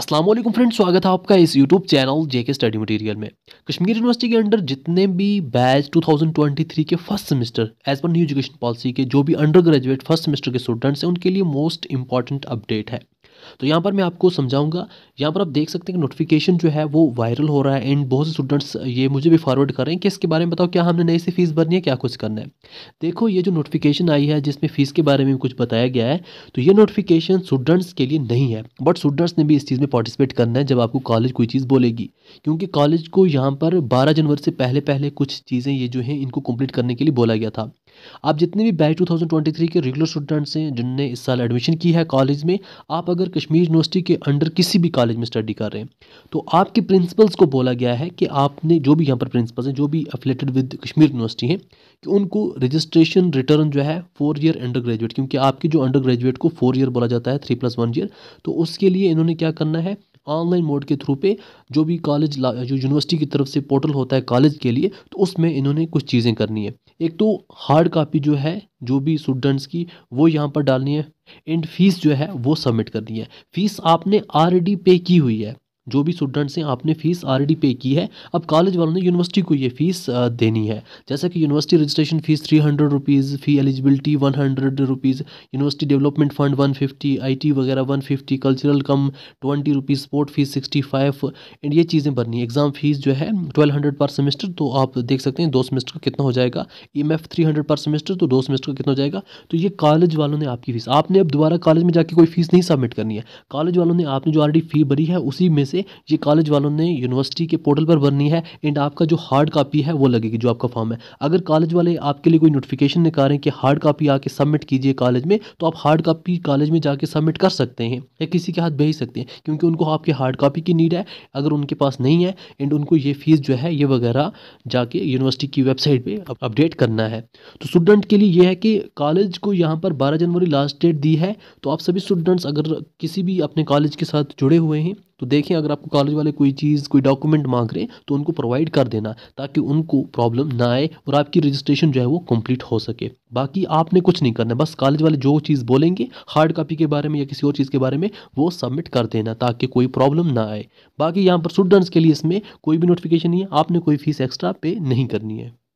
अस्सलाम वालेकुम फ्रेंड्स स्वागत है आपका इस YouTube channel JK study material में कश्मीर यूनिवर्सिटी के अंडर जितने भी बैच 2023 के फर्स्ट सेमेस्टर एज पर न्यू एजुकेशन पॉलिसी के जो भी अंडर ग्रेजुएट फर्स्ट सेमेस्टर के स्टूडेंट्स हैं उनके लिए मोस्ट इंपॉर्टेंट अपडेट है तो यहाँ पर मैं आपको समझाऊंगा यहाँ पर आप देख सकते हैं कि नोटिफिकेशन जो है वो वायरल हो रहा है एंड बहुत से स्टूडेंट्स ये मुझे भी फॉरवर्ड कर रहे हैं कि इसके बारे में बताओ क्या हमने नई से फीस भरनी है क्या कुछ करना है देखो ये जो नोटिफिकेशन आई है जिसमें फीस के बारे में कुछ बताया गया है तो ये नोटिफिकेशन स्टूडेंट्स के लिए नहीं है बट स्टूडेंट्स ने भी इस चीज़ में पार्टिसिपेट करना है जब आपको कॉलेज कोई चीज़ बोलेगी क्योंकि कॉलेज को यहाँ पर बारह जनवरी से पहले पहले कुछ चीज़ें ये जो हैं इनको कम्प्लीट करने के लिए बोला गया था आप जितने भी बैच 2023 के रेगुलर स्टूडेंट्स हैं जिनने इस साल एडमिशन की है कॉलेज में आप अगर कश्मीर यूनिवर्सिटी के अंडर किसी भी कॉलेज में स्टडी कर रहे हैं तो आपके प्रिंसिपल्स को बोला गया है कि आपने जो भी यहाँ पर प्रिंसिपल्स हैं जो भी अफिलेटेड विद कश्मीर यूनिवर्सिटी हैं कि उनको रजिस्ट्रेशन रिटर्न जो है फोर ईयर अंडर ग्रेजुएट क्योंकि आपके जो अंडर ग्रेजुएट को फोर ईयर बोला जाता है थ्री प्लस वन ईयर तो उसके लिए इन्होंने क्या करना है ऑनलाइन मोड के थ्रू पे जो भी कॉलेज जो यूनिवर्सिटी की तरफ से पोर्टल होता है कॉलेज के लिए तो उसमें इन्होंने कुछ चीज़ें करनी है एक तो हार्ड कापी जो है जो भी स्टूडेंट्स की वो यहाँ पर डालनी है एंड फीस जो है वो सबमिट करनी है फीस आपने ऑलरेडी पे की हुई है जो भी स्टूडेंट्स हैं आपने फ़ीस ऑलरेडी पे की है अब कॉलेज वालों ने यूनिवर्सिटी को ये फ़ीस देनी है जैसा कि university registration fees three hundred rupees fee eligibility one hundred rupees university development fund one fifty I T वगैरह one fifty cultural cum twenty rupees sport fees sixty five and ये चीज़ें भरनी है एग्ज़ाम फ़ीस जो है twelve hundred per semester तो आप देख सकते हैं दो सेमेस्टर का कितना हो जाएगा E M F three hundred per semester तो दो सेमेस्टर का कितना हो जाएगा तो ये कॉलेज वालों ने आपकी फ़ीस आपने अब दोबारा कॉलेज में जाकर कोई फ़ीस नहीं सबमिट करनी है कॉलेज वालों ने आपने जो ऑलरेडी फ़ी भरी है उसी में से ये कॉलेज वालों ने यूनिवर्सिटी के पोर्टल पर भरनी है एंड आपका जो हार्ड कापी है वो लगेगी जो आपका फॉर्म है अगर कॉलेज वाले आपके लिए कोई नोटिफिकेशन निकालें कि हार्ड कापी आके सबमिट कीजिए कॉलेज में तो आप हार्ड कापी कॉलेज में जाके सबमिट कर सकते हैं या किसी के हाथ भेज सकते हैं क्योंकि उनको आपकी हार्ड कापी की नीड है अगर उनके पास नहीं है एंड उनको ये फीस जो है ये वगैरह जाके यूनिवर्सिटी की वेबसाइट पर अपडेट करना है तो स्टूडेंट के लिए यह है कि कॉलेज को यहाँ पर बारह जनवरी लास्ट डेट दी है तो आप सभी स्टूडेंट्स अगर किसी भी अपने कॉलेज के साथ जुड़े हुए हैं तो देखें अगर आपको कॉलेज वाले कोई चीज़ कोई डॉक्यूमेंट मांग रहे हैं तो उनको प्रोवाइड कर देना ताकि उनको प्रॉब्लम ना आए और आपकी रजिस्ट्रेशन जो है वो कंप्लीट हो सके बाकी आपने कुछ नहीं करना बस कॉलेज वाले जो चीज़ बोलेंगे हार्ड कॉपी के बारे में या किसी और चीज़ के बारे में वो सबमिट कर देना ताकि कोई प्रॉब्लम ना आए बाकी यहाँ पर स्टूडेंट्स के लिए इसमें कोई भी नोटिफिकेशन नहीं है आपने कोई फीस एक्स्ट्रा पे नहीं करनी है